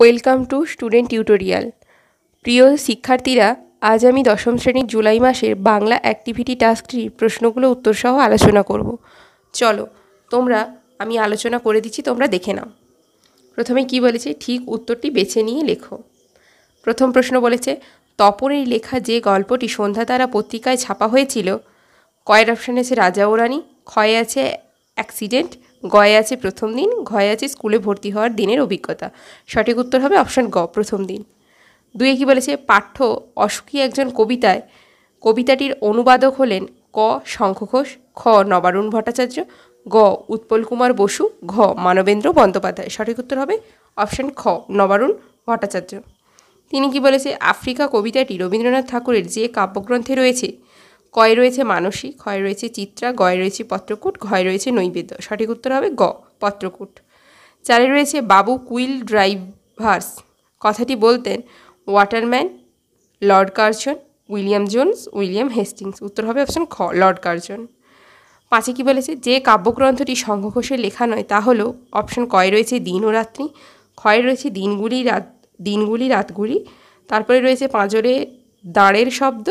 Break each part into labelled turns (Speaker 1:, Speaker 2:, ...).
Speaker 1: welcome to student tutorial প্রিয় শিক্ষার্থীরা আজ আমি দশম শ্রেণীর জুলাই মাসের বাংলা অ্যাক্টিভিটি টাস্কটির প্রশ্নগুলো উত্তরসহ আলোচনা করব চলো তোমরা আমি আলোচনা করে দিচ্ছি তোমরা দেখে নাও প্রথমে কি বলেছে ঠিক উত্তরটি বেছে নিয়ে লেখো প্রথম প্রশ্ন বলেছে তপনের লেখা যে গল্পটি সন্ধ্যা তারা পত্রিকায় ছাপা হয়েছিল কয়ের অপশানে আছে রাজা ওরানি ক্ষয়ে আছে অ্যাক্সিডেন্ট গয়ে আছে প্রথম দিন ঘয়ে আছে স্কুলে ভর্তি হওয়ার দিনের অভিজ্ঞতা সঠিক উত্তর হবে অপশান গ প্রথম দিন দুয়ে কি বলেছে পাঠ্য অসুখী একজন কবিতায় কবিতাটির অনুবাদক হলেন ক শঙ্খ ঘোষ খ নবারুণ ভট্টাচার্য গ উৎপল কুমার বসু ঘ মানবেন্দ্র বন্দ্যোপাধ্যায় সঠিক উত্তর হবে অপশান খ নবারুণ ভট্টাচার্য তিনি কি বলেছে আফ্রিকা কবিতাটি রবীন্দ্রনাথ ঠাকুরের যে কাব্যগ্রন্থে রয়েছে কয় রয়েছে মানসিক ক্ষয় রয়েছে চিত্রা গয়ে রয়েছে পত্রকূট ঘয় রয়েছে নৈবেদ্য সঠিক উত্তর হবে গ পত্রকূট চারে রয়েছে বাবু কুইল ড্রাইভার্স কথাটি বলতেন Waterman Lord Curzon William Jones William Hastings উত্তর হবে অপশন খ লর্ড কার্জন পাঁচে কি বলেছে যে কাব্যগ্রন্থটি শঙ্খ লেখা নয় তা হলো অপশন কয়ে রয়েছে দিন ও রাত্রি ক্ষয়ে রয়েছে দিনগুলি রাত দিনগুলি রাতগুলি তারপরে রয়েছে পাঁজরে দাঁড়ের শব্দ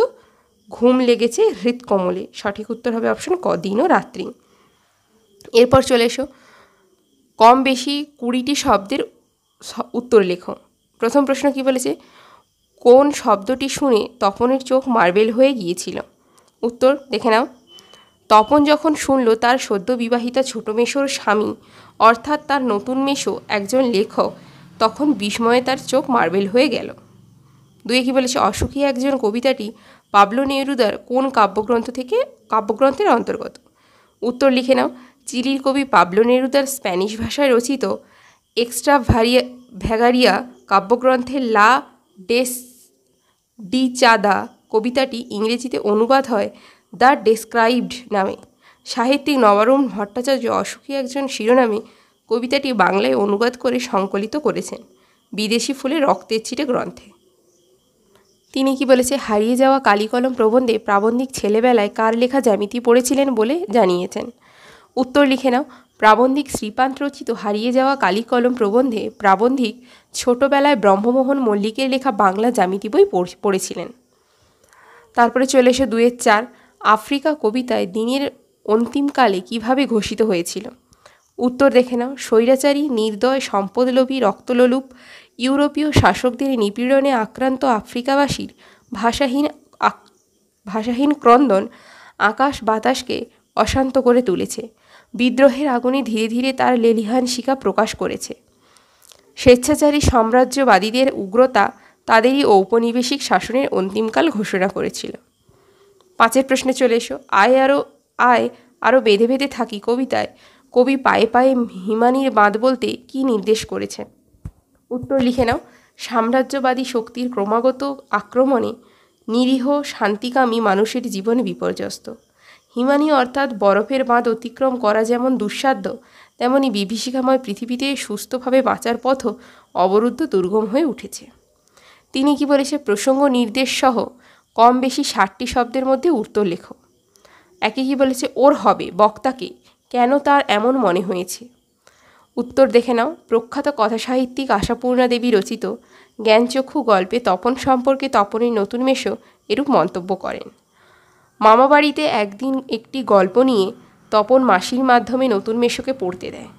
Speaker 1: ঘুম লেগেছে হৃৎকমলে সঠিক উত্তর হবে অপশন ক দিন ও রাত্রি এরপর চলে এসো কম বেশি কুড়িটি শব্দের উত্তর লেখো প্রথম প্রশ্ন কি বলেছে কোন শব্দটি শুনে তপনের চোখ মার্বেল হয়ে গিয়েছিল উত্তর দেখে নাও তপন যখন শুনল তার সদ্য বিবাহিতা ছোট মেশোর স্বামী অর্থাৎ তার নতুন মেশো একজন লেখক তখন বিস্ময়ে তার চোখ মার্বেল হয়ে গেল দুয়ে কি বলেছে অসুখী একজন কবিতাটি পাবলো নেরুদার কোন কাব্যগ্রন্থ থেকে কাব্যগ্রন্থের অন্তর্গত উত্তর লিখে নাও চিলির কবি পাবলো নেরুদার স্প্যানিশ ভাষায় রচিত এক্সট্রা ভারিয়া ভ্যাগারিয়া কাব্যগ্রন্থের লা ডেস ডি চাদা কবিতাটি ইংরেজিতে অনুবাদ হয় দ্য ডেসক্রাইবড নামে সাহিত্যিক নবারুণ ভট্টাচার্য অসুখী একজন শিরোনামে কবিতাটি বাংলায় অনুবাদ করে সংকলিত করেছেন বিদেশি ফুলে রক্তের ছিটে গ্রন্থে তিনি কি বলেছে হারিয়ে যাওয়া কালিকলম প্রবন্ধে প্রাবন্ধিক ছেলেবেলায় কার লেখা জ্যামিতি পড়েছিলেন বলে জানিয়েছেন উত্তর লিখে নাও প্রাবন্ধিক শ্রীপান্ত রচিত হারিয়ে যাওয়া কালিকলম প্রবন্ধে প্রাবন্ধিক ছোটবেলায় ব্রহ্মমোহন মল্লিকের লেখা বাংলা জ্যামিতি বই পড়েছিলেন তারপরে চলে এসে দুয়ের চার আফ্রিকা কবিতায় দিনের অন্তিমকালে কিভাবে ঘোষিত হয়েছিল উত্তর দেখে নাও স্বৈরাচারী নির্দয় সম্পদলোভী রক্তলোলুপ ইউরোপীয় শাসকদের নিপীড়নে আক্রান্ত আফ্রিকাবাসীর ভাষাহীন ভাষাহীন ক্রন্দন আকাশ বাতাসকে অশান্ত করে তুলেছে বিদ্রোহের আগুনে ধীরে ধীরে তার লেলিহান শিকা প্রকাশ করেছে স্বেচ্ছাচারী সাম্রাজ্যবাদীদের উগ্রতা তাদেরই ঔপনিবেশিক শাসনের অন্তিমকাল ঘোষণা করেছিল পাঁচের প্রশ্নে চলে এসো আয় আরও আয় আরও বেঁধে বেঁধে থাকি কবিতায় কবি পায়ে পায়ে হিমানির বাঁধ বলতে কি নির্দেশ করেছেন উত্তর লিখে নাও সাম্রাজ্যবাদী শক্তির ক্রমাগত আক্রমণে নিরীহ শান্তিকামী মানুষের জীবন বিপর্যস্ত হিমানি অর্থাৎ বরফের বাঁধ অতিক্রম করা যেমন দুঃসাধ্য তেমনি বিভীষিকাময় পৃথিবীতে সুস্থভাবে বাঁচার পথও অবরুদ্ধ দুর্গম হয়ে উঠেছে তিনি কি বলেছে প্রসঙ্গ নির্দেশ সহ কম বেশি ষাটটি শব্দের মধ্যে উত্তর লেখ একে কি বলেছে ওর হবে বক্তাকে কেন তার এমন মনে হয়েছে উত্তর দেখে নাও প্রখ্যাত কথাসাহিত্যিক আশাপূর্ণা দেবী রচিত জ্ঞানচক্ষু গল্পে তপন সম্পর্কে তপনের নতুন মেশো এরূপ মন্তব্য করেন মামাবাড়িতে একদিন একটি গল্প নিয়ে তপন মাসির মাধ্যমে নতুন মেশোকে পড়তে দেয়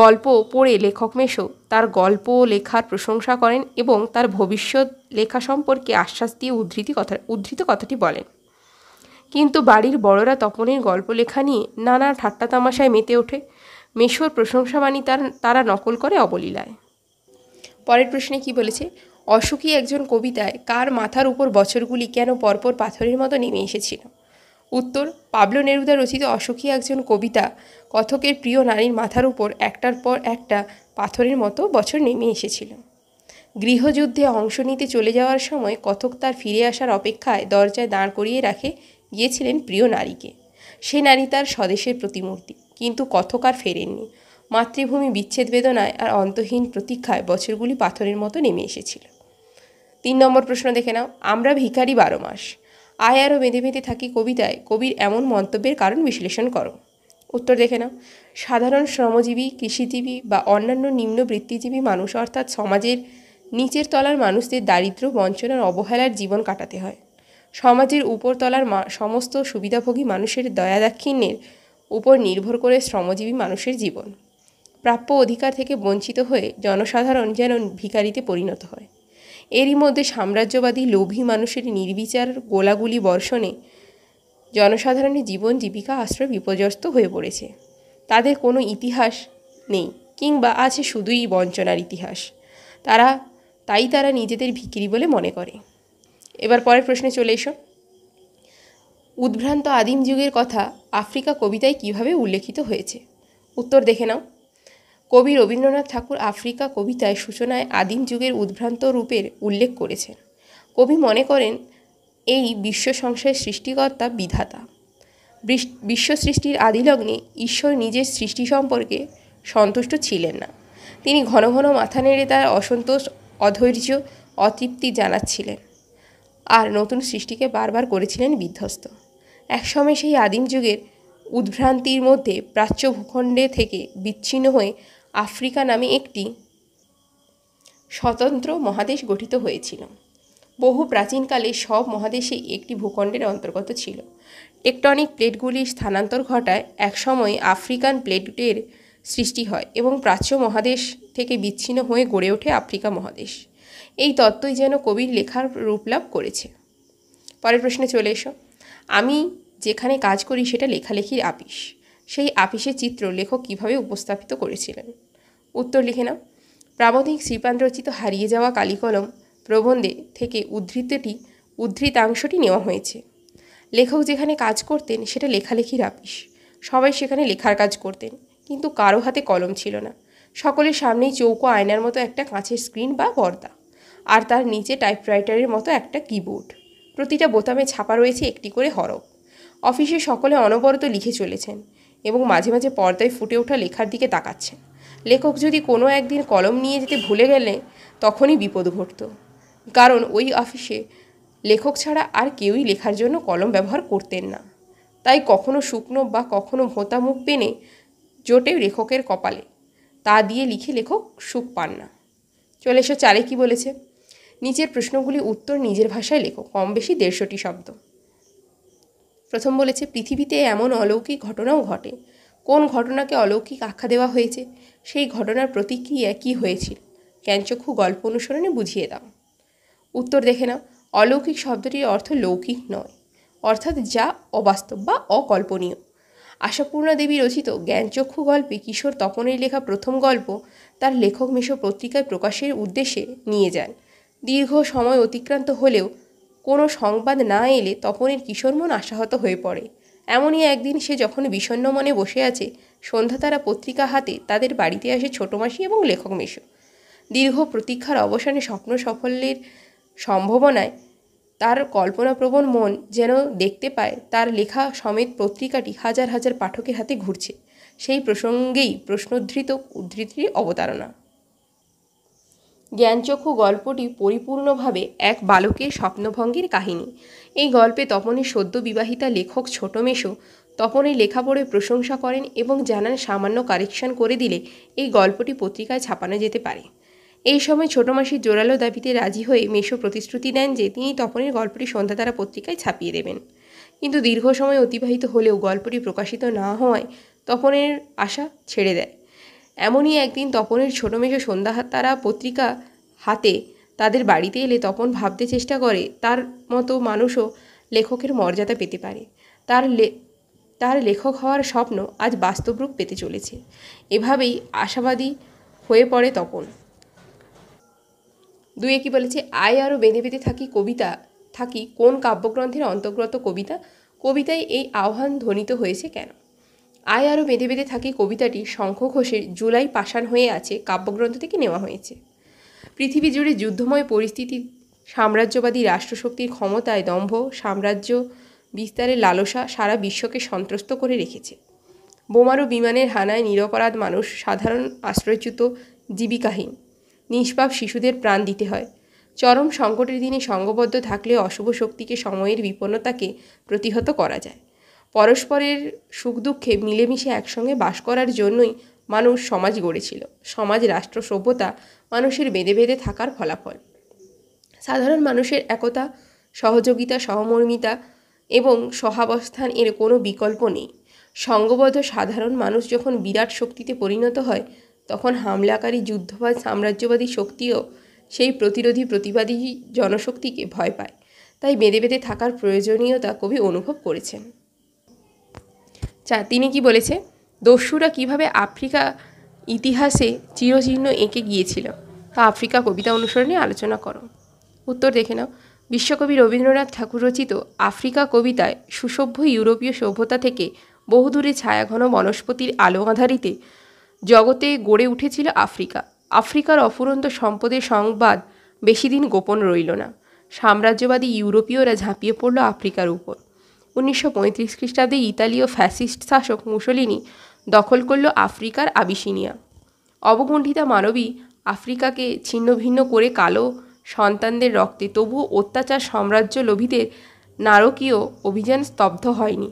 Speaker 1: গল্প পড়ে লেখক মেশো তার গল্প লেখার প্রশংসা করেন এবং তার ভবিষ্যৎ লেখা সম্পর্কে আশ্বাস দিয়ে উদ্ধৃতি কথা উদ্ধৃত কথাটি বলেন কিন্তু বাড়ির বড়রা তপনের গল্প লেখা নিয়ে নানা ঠাট্টা তামাশায় মেতে ওঠে মেশোর প্রশংসাবাণী তার তারা নকল করে অবলীলায় পরের প্রশ্নে কি বলেছে অসুখী একজন কবিতায় কার মাথার উপর বছরগুলি কেন পরপর পাথরের মতো নেমে এসেছিল উত্তর পাবলো নেরুদা রচিত অসুখী একজন কবিতা কথকের প্রিয় নারীর মাথার উপর একটার পর একটা পাথরের মতো বছর নেমে এসেছিল গৃহযুদ্ধে অংশ নিতে চলে যাওয়ার সময় কথক তার ফিরে আসার অপেক্ষায় দরজায় দাঁড় করিয়ে রাখে গিয়েছিলেন প্রিয় নারীকে সে নারী তার স্বদেশের প্রতিমূর্তি কিন্তু কথকার ফেরেননি মাতৃভূমি বিচ্ছেদ বেদনায় আর অন্তহীন প্রতীক্ষায় বছরগুলি পাথরের মতো নেমে এসেছিল তিন নম্বর প্রশ্ন দেখে নাও আমরা ভিখারি বারো মাস আয় আরও বেঁধে বেঁধে থাকি কবিতায় কবির এমন মন্তব্যের কারণ বিশ্লেষণ করো উত্তর দেখে নাও সাধারণ শ্রমজীবী কৃষিজীবী বা অন্যান্য নিম্ন বৃত্তিজীবী মানুষ অর্থাৎ সমাজের নিচের তলার মানুষদের দারিদ্র বঞ্চনার অবহেলার জীবন কাটাতে হয় সমাজের উপরতলার সমস্ত সুবিধাভোগী মানুষের দয়া দাক্ষিণ্যের উপর নির্ভর করে শ্রমজীবী মানুষের জীবন প্রাপ্য অধিকার থেকে বঞ্চিত হয়ে জনসাধারণ যেন ভিকারিতে পরিণত হয় এরই মধ্যে সাম্রাজ্যবাদী লোভী মানুষের নির্বিচার গোলাগুলি বর্ষণে জনসাধারণের জীবন জীবিকা আশ্রয় বিপর্যস্ত হয়ে পড়েছে তাদের কোনো ইতিহাস নেই কিংবা আছে শুধুই বঞ্চনার ইতিহাস তারা তাই তারা নিজেদের ভিকিরি বলে মনে করে এবার পরের প্রশ্নে চলে এসো উদ্ভ্রান্ত আদিম যুগের কথা আফ্রিকা কবিতায় কিভাবে উল্লেখিত হয়েছে উত্তর দেখে নাও কবি রবীন্দ্রনাথ ঠাকুর আফ্রিকা কবিতায় সূচনায় আদিম যুগের উদ্ভ্রান্ত রূপের উল্লেখ করেছেন কবি মনে করেন এই বিশ্ব সংসারের সৃষ্টিকর্তা বিধাতা বিশ্ব সৃষ্টির আদিলগ্নে ঈশ্বর নিজের সৃষ্টি সম্পর্কে সন্তুষ্ট ছিলেন না তিনি ঘন ঘন মাথা নেড়ে তার অসন্তোষ অধৈর্য অতৃপ্তি জানাচ্ছিলেন আর নতুন সৃষ্টিকে বারবার করেছিলেন বিধ্বস্ত একসময় সেই আদিম যুগের উদ্ভ্রান্তির মধ্যে প্রাচ্য ভূখণ্ডে থেকে বিচ্ছিন্ন হয়ে আফ্রিকা নামে একটি স্বতন্ত্র মহাদেশ গঠিত হয়েছিল বহু প্রাচীনকালে সব মহাদেশেই একটি ভূখণ্ডের অন্তর্গত ছিল টেকটনিক প্লেটগুলির স্থানান্তর ঘটায় একসময় আফ্রিকান প্লেটের সৃষ্টি হয় এবং প্রাচ্য মহাদেশ থেকে বিচ্ছিন্ন হয়ে গড়ে ওঠে আফ্রিকা মহাদেশ এই তত্ত্বই যেন কবির লেখার রূপলাভ করেছে পরের প্রশ্নে চলে এসো আমি যেখানে কাজ করি সেটা লেখালেখির আপিস সেই আপিসের চিত্র লেখক কীভাবে উপস্থাপিত করেছিলেন উত্তর লিখে না প্রাবধিক শ্রীপান রচিত হারিয়ে যাওয়া কালিকলম প্রবন্ধে থেকে উদ্ধৃতটি উদ্ধৃতাংশটি নেওয়া হয়েছে লেখক যেখানে কাজ করতেন সেটা লেখালেখির আপিস সবাই সেখানে লেখার কাজ করতেন কিন্তু কারো হাতে কলম ছিল না সকলের সামনেই চৌকো আয়নার মতো একটা কাঁচের স্ক্রিন বা পর্দা আর তার নিচে টাইপরাইটারের মতো একটা কিবোর্ড প্রতিটা বোতামে ছাপা রয়েছে একটি করে হরফ অফিসে সকলে অনবরত লিখে চলেছেন এবং মাঝে মাঝে পর্দায় ফুটে ওঠা লেখার দিকে তাকাচ্ছেন লেখক যদি কোনো একদিন কলম নিয়ে যেতে ভুলে গেলে তখনই বিপদ ঘটত কারণ ওই অফিসে লেখক ছাড়া আর কেউই লেখার জন্য কলম ব্যবহার করতেন না তাই কখনো শুকনো বা কখনো ভোঁতা মুখ পেনে জোটে লেখকের কপালে তা দিয়ে লিখে লেখক সুখ পান না চলে এসো চারে কি বলেছে নিজের প্রশ্নগুলি উত্তর নিজের ভাষায় লেখো কম বেশি দেড়শোটি শব্দ প্রথম বলেছে পৃথিবীতে এমন অলৌকিক ঘটনাও ঘটে কোন ঘটনাকে অলৌকিক আখ্যা দেওয়া হয়েছে সেই ঘটনার প্রতিক্রিয়া কী হয়েছিল জ্ঞানচক্ষু গল্প অনুসরণে বুঝিয়ে দাও উত্তর দেখে নাও অলৌকিক শব্দটির অর্থ লৌকিক নয় অর্থাৎ যা অবাস্তব বা অকল্পনীয় আশাপূর্ণা দেবী রচিত জ্ঞানচক্ষু গল্পে কিশোর তপনের লেখা প্রথম গল্প তার লেখক মেশো পত্রিকায় প্রকাশের উদ্দেশ্যে নিয়ে যান দীর্ঘ সময় অতিক্রান্ত হলেও কোনো সংবাদ না এলে তপনের কিশোর মন আশাহত হয়ে পড়ে এমনই একদিন সে যখন বিষণ্ন মনে বসে আছে সন্ধ্যা তারা পত্রিকা হাতে তাদের বাড়িতে আসে মাসি এবং লেখক মেশো দীর্ঘ প্রতীক্ষার অবসানে স্বপ্ন সাফল্যের সম্ভাবনায় তার কল্পনাপ্রবণ মন যেন দেখতে পায় তার লেখা সমেত পত্রিকাটি হাজার হাজার পাঠকের হাতে ঘুরছে সেই প্রসঙ্গেই প্রশ্নোদ্ধৃত উদ্ধৃতির অবতারণা জ্ঞানচক্ষু গল্পটি পরিপূর্ণভাবে এক বালকের স্বপ্নভঙ্গের কাহিনী এই গল্পে তপনের সদ্য বিবাহিতা লেখক ছোট মেশো তপনের লেখা পড়ে প্রশংসা করেন এবং জানান সামান্য কারেকশন করে দিলে এই গল্পটি পত্রিকায় ছাপানো যেতে পারে এই সময় ছোট মাসির জোরালো দাবিতে রাজি হয়ে মেশো প্রতিশ্রুতি দেন যে তিনি তপনের গল্পটি সন্ধ্যা তারা পত্রিকায় ছাপিয়ে দেবেন কিন্তু দীর্ঘ সময় অতিবাহিত হলেও গল্পটি প্রকাশিত না হওয়ায় তপনের আশা ছেড়ে দেয় এমনই একদিন তপনের ছোটো মেয়ে সন্ধ্যা তারা পত্রিকা হাতে তাদের বাড়িতে এলে তপন ভাবতে চেষ্টা করে তার মতো মানুষও লেখকের মর্যাদা পেতে পারে তার লে তার লেখক হওয়ার স্বপ্ন আজ বাস্তব রূপ পেতে চলেছে এভাবেই আশাবাদী হয়ে পড়ে তপন দুয়ে কি বলেছে আয় আরও বেঁধে বেঁধে থাকি কবিতা থাকি কোন কাব্যগ্রন্থের অন্তর্গত কবিতা কবিতায় এই আহ্বান ধ্বনিত হয়েছে কেন আয় আরও বেঁধে বেঁধে থাকি কবিতাটি শঙ্খ ঘোষের জুলাই পাষাণ হয়ে আছে কাব্যগ্রন্থ থেকে নেওয়া হয়েছে পৃথিবী জুড়ে যুদ্ধময় পরিস্থিতি সাম্রাজ্যবাদী রাষ্ট্রশক্তির ক্ষমতায় দম্ভ সাম্রাজ্য বিস্তারের লালসা সারা বিশ্বকে সন্ত্রস্ত করে রেখেছে বোমারু বিমানের হানায় নিরপরাধ মানুষ সাধারণ আশ্রয়চ্যুত জীবিকাহীন নিষ্পাপ শিশুদের প্রাণ দিতে হয় চরম সংকটের দিনে সঙ্গবদ্ধ থাকলে অশুভ শক্তিকে সময়ের বিপন্নতাকে প্রতিহত করা যায় পরস্পরের সুখ দুঃখে মিলেমিশে একসঙ্গে বাস করার জন্যই মানুষ সমাজ গড়েছিল সমাজ রাষ্ট্র সভ্যতা মানুষের বেঁধে বেঁধে থাকার ফলাফল সাধারণ মানুষের একতা সহযোগিতা সহমর্মিতা এবং সহাবস্থান এর কোনো বিকল্প নেই সঙ্গবদ্ধ সাধারণ মানুষ যখন বিরাট শক্তিতে পরিণত হয় তখন হামলাকারী যুদ্ধবাদ সাম্রাজ্যবাদী শক্তিও সেই প্রতিরোধী প্রতিবাদী জনশক্তিকে ভয় পায় তাই বেঁধে বেঁধে থাকার প্রয়োজনীয়তা কবি অনুভব করেছেন চা তিনি কি বলেছে দস্যুরা কিভাবে আফ্রিকা ইতিহাসে চিরচিহ্ন এঁকে গিয়েছিল তা আফ্রিকা কবিতা অনুসরণে আলোচনা করো উত্তর দেখে নাও বিশ্বকবি রবীন্দ্রনাথ ঠাকুর রচিত আফ্রিকা কবিতায় সুসভ্য ইউরোপীয় সভ্যতা থেকে বহুদূরে ছায়াঘন বনস্পতির আলো আধারিতে জগতে গড়ে উঠেছিল আফ্রিকা আফ্রিকার অফুরন্ত সম্পদের সংবাদ বেশিদিন গোপন রইল না সাম্রাজ্যবাদী ইউরোপীয়রা ঝাঁপিয়ে পড়ল আফ্রিকার উপর উনিশশো পঁয়ত্রিশ খ্রিস্টাব্দে ইতালীয় ফ্যাসিস্ট শাসক মুসলিনী দখল করল আফ্রিকার আবিসিনিয়া অবকুণ্ঠিতা মানবী আফ্রিকাকে ছিন্ন ভিন্ন করে কালো সন্তানদের রক্তে তবুও অত্যাচার সাম্রাজ্য লোভীদের নারকীয় অভিযান স্তব্ধ হয়নি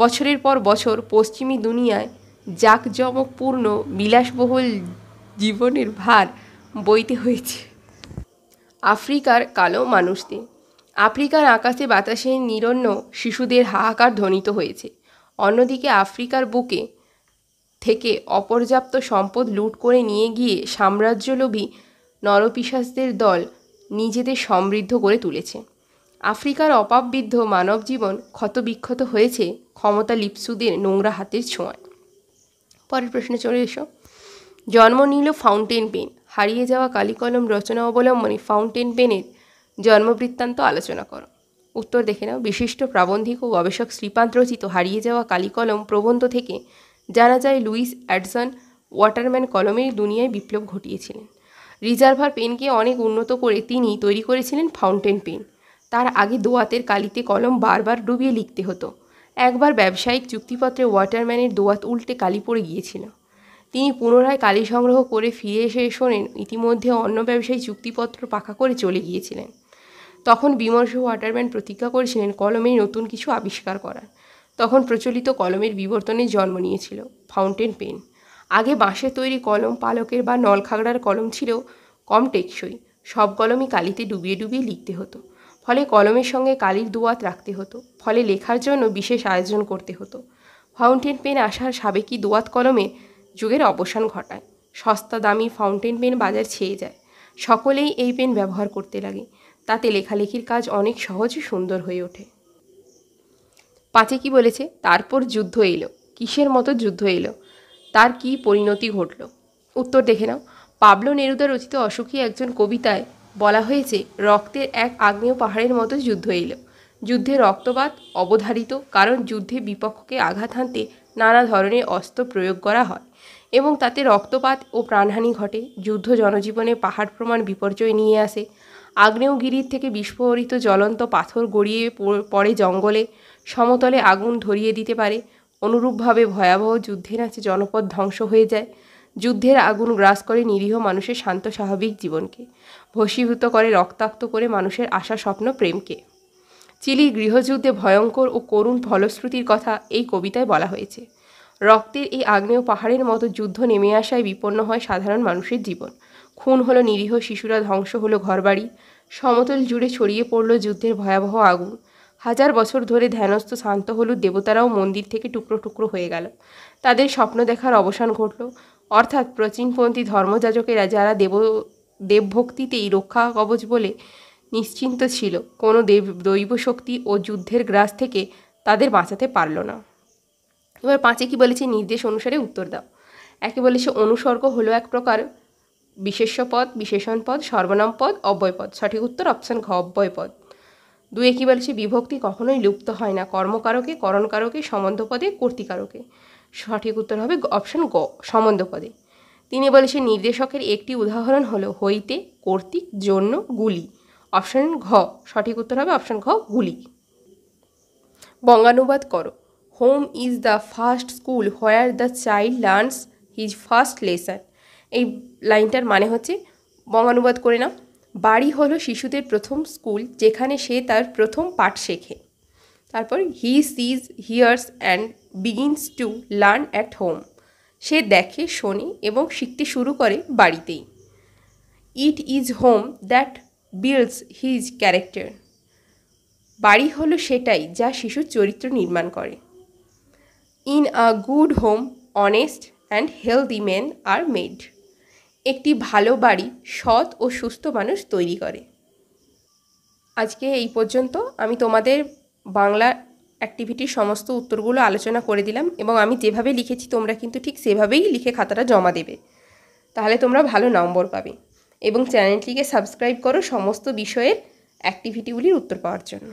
Speaker 1: বছরের পর বছর পশ্চিমী দুনিয়ায় জাঁকজমকপূর্ণ বিলাসবহুল জীবনের ভার বইতে হয়েছে আফ্রিকার কালো মানুষদের আফ্রিকার আকাশে বাতাসে নিরন্ন শিশুদের হাহাকার ধ্বনিত হয়েছে অন্যদিকে আফ্রিকার বুকে থেকে অপর্যাপ্ত সম্পদ লুট করে নিয়ে গিয়ে সাম্রাজ্যলোভী নরপিশাসদের দল নিজেদের সমৃদ্ধ করে তুলেছে আফ্রিকার অপাববিদ্ধ মানব জীবন ক্ষতবিক্ষত হয়েছে ক্ষমতা লিপসুদের নোংরা হাতের ছোঁয়ায় পরের প্রশ্নে চলে এসো জন্ম নিল ফাউন্টেন পেন হারিয়ে যাওয়া কালিকলম রচনা অবলম্বনে ফাউন্টেন পেনের জন্মবৃত্তান্ত আলোচনা করো উত্তর দেখে নাও বিশিষ্ট প্রাবন্ধিক ও গবেষক শ্রীপান্ত রচিত হারিয়ে যাওয়া কালিকলম প্রবন্ধ থেকে জানা যায় লুইস অ্যাডসন ওয়াটারম্যান কলমের দুনিয়ায় বিপ্লব ঘটিয়েছিলেন রিজার্ভার পেনকে অনেক উন্নত করে তিনি তৈরি করেছিলেন ফাউন্টেন পেন তার আগে দোয়াতের কালিতে কলম বারবার ডুবিয়ে লিখতে হতো একবার ব্যবসায়িক চুক্তিপত্রে ওয়াটারম্যানের দোয়াত উল্টে কালি পড়ে গিয়েছিল তিনি পুনরায় কালি সংগ্রহ করে ফিরে এসে শোনেন ইতিমধ্যে অন্য ব্যবসায়ী চুক্তিপত্র পাকা করে চলে গিয়েছিলেন তখন বিমর্ষ ওয়াটারম্যান প্রতিজ্ঞা করেছিলেন কলমে নতুন কিছু আবিষ্কার করার তখন প্রচলিত কলমের বিবর্তনের জন্ম নিয়েছিল ফাউন্টেন পেন আগে বাঁশে তৈরি কলম পালকের বা নলখাগড়ার কলম ছিল কম টেকসই সব কলমই কালিতে ডুবিয়ে ডুবিয়ে লিখতে হতো ফলে কলমের সঙ্গে কালির দোয়াত রাখতে হতো ফলে লেখার জন্য বিশেষ আয়োজন করতে হতো ফাউন্টেন পেন আসার সাবেকি দোয়াত কলমে যুগের অবসান ঘটায় সস্তা দামি ফাউন্টেন পেন বাজার ছেয়ে যায় সকলেই এই পেন ব্যবহার করতে লাগে তাতে লেখালেখির কাজ অনেক সহজ সুন্দর হয়ে ওঠে পাঁচে কি বলেছে তারপর যুদ্ধ এলো কিসের মতো যুদ্ধ এলো তার কি পরিণতি ঘটল উত্তর দেখে নাও পাবলো নেরুদা রচিত অসুখী একজন কবিতায় বলা হয়েছে রক্তের এক আগ্নেয় পাহাড়ের মতো যুদ্ধ এলো যুদ্ধে রক্তপাত অবধারিত কারণ যুদ্ধে বিপক্ষকে আঘাত হানতে নানা ধরনের অস্ত্র প্রয়োগ করা হয় এবং তাতে রক্তপাত ও প্রাণহানি ঘটে যুদ্ধ জনজীবনে পাহাড় প্রমাণ বিপর্যয় নিয়ে আসে আগ্নেয়গিরির থেকে বিস্ফোরিত জ্বলন্ত পাথর গড়িয়ে পড়ে জঙ্গলে সমতলে আগুন ধরিয়ে দিতে পারে অনুরূপভাবে ভয়াবহ যুদ্ধে নাচে জনপদ ধ্বংস হয়ে যায় যুদ্ধের আগুন গ্রাস করে নিরীহ মানুষের শান্ত স্বাভাবিক জীবনকে ভসীভূত করে রক্তাক্ত করে মানুষের আশা স্বপ্ন প্রেমকে চিলির গৃহযুদ্ধে ভয়ঙ্কর ও করুণ ফলশ্রুতির কথা এই কবিতায় বলা হয়েছে রক্তের এই আগ্নেয় পাহাড়ের মতো যুদ্ধ নেমে আসায় বিপন্ন হয় সাধারণ মানুষের জীবন খুন হলো নিরীহ শিশুরা ধ্বংস হলো ঘরবাড়ি সমতল জুড়ে ছড়িয়ে পড়ল যুদ্ধের ভয়াবহ আগুন হাজার বছর ধরে ধ্যানস্থ শান্ত হলু দেবতারাও মন্দির থেকে টুকরো টুকরো হয়ে গেল তাদের স্বপ্ন দেখার অবসান ঘটল অর্থাৎ প্রাচীনপন্থী ধর্মযাজকেরা যারা দেব দেবভক্তিতেই রক্ষা কবচ বলে নিশ্চিন্ত ছিল কোনো দেব দৈব শক্তি ও যুদ্ধের গ্রাস থেকে তাদের বাঁচাতে পারল না এবার পাঁচে কি বলেছে নির্দেশ অনুসারে উত্তর দাও একে বলেছে অনুসর্গ হলো এক প্রকার বিশেষ্য পদ বিশেষণ পদ সর্বনাম পদ অব্যয় পদ সঠিক উত্তর অপশান ঘ অব্যয় পদ দুয়ে বলেছে বিভক্তি কখনোই লুপ্ত হয় না কর্মকারকে করণকারকে সম্বন্ধ পদে কর্তিকারকে সঠিক উত্তর হবে অপশান গ সম্বন্ধ পদে তিনি বলেছে নির্দেশকের একটি উদাহরণ হলো হইতে কর্তৃক জন্য গুলি অপশান ঘ সঠিক উত্তর হবে অপশান ঘ গুলি বঙ্গানুবাদ করো home is the first school where the child learns his first lesson এই লাইনটার মানে হচ্ছে বঙ্গানুবাদ করে নাও বাড়ি হলো শিশুদের প্রথম স্কুল যেখানে সে তার প্রথম পাঠ শেখে তারপর he sees hears and begins to learn at home সে দেখে শোনে এবং শিখতে শুরু করে বাড়িতেই it is home that builds his character বাড়ি হলো সেটাই যা শিশুর চরিত্র নির্মাণ করে in a good home honest and healthy men are made একটি ভালো বাড়ি সৎ ও সুস্থ মানুষ তৈরি করে আজকে এই পর্যন্ত আমি তোমাদের বাংলা অ্যাক্টিভিটির সমস্ত উত্তরগুলো আলোচনা করে দিলাম এবং আমি যেভাবে লিখেছি তোমরা কিন্তু ঠিক সেভাবেই লিখে খাতাটা জমা দেবে তাহলে তোমরা ভালো নম্বর পাবে এবং চ্যানেলটিকে সাবস্ক্রাইব করো সমস্ত বিষয়ের অ্যাক্টিভিটিগুলির উত্তর পাওয়ার জন্য